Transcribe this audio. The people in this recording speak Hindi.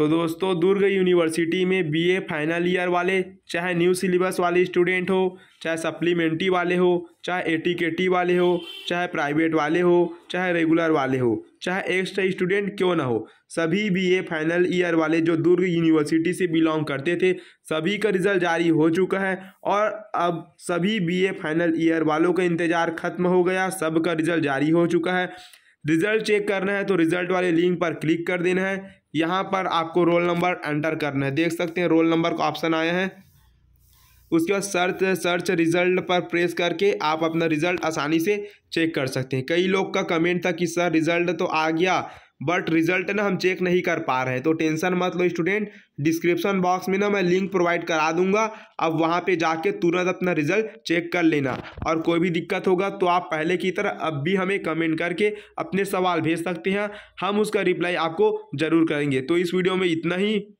तो दोस्तों दुर्ग यूनिवर्सिटी में बीए फाइनल ईयर वाले चाहे न्यू सिलेबस वाले स्टूडेंट हो चाहे सप्लीमेंट्री वाले हो चाहे एटीकेटी वाले हो चाहे प्राइवेट वाले हो चाहे रेगुलर वाले हो चाहे एक्स्ट्रा स्टूडेंट क्यों ना हो सभी बीए फाइनल ईयर वाले जो दुर्ग यूनिवर्सिटी से बिलोंग करते थे सभी का रिजल्ट जारी हो चुका है और अब सभी ए फाइनल ईयर वालों का इंतज़ार खत्म हो गया सब का रिजल्ट जारी हो चुका है रिजल्ट चेक करना है तो रिजल्ट वाले लिंक पर क्लिक कर देना है यहाँ पर आपको रोल नंबर एंटर करना है देख सकते हैं रोल नंबर का ऑप्शन आया है उसके बाद सर्च सर्च रिजल्ट पर प्रेस करके आप अपना रिजल्ट आसानी से चेक कर सकते हैं कई लोग का कमेंट था कि सर रिजल्ट तो आ गया बट रिजल्ट ना हम चेक नहीं कर पा रहे हैं तो टेंशन मत लो स्टूडेंट डिस्क्रिप्शन बॉक्स में ना मैं लिंक प्रोवाइड करा दूंगा अब वहाँ पे जाके तुरंत अपना रिजल्ट चेक कर लेना और कोई भी दिक्कत होगा तो आप पहले की तरह अब भी हमें कमेंट करके अपने सवाल भेज सकते हैं हम उसका रिप्लाई आपको ज़रूर करेंगे तो इस वीडियो में इतना ही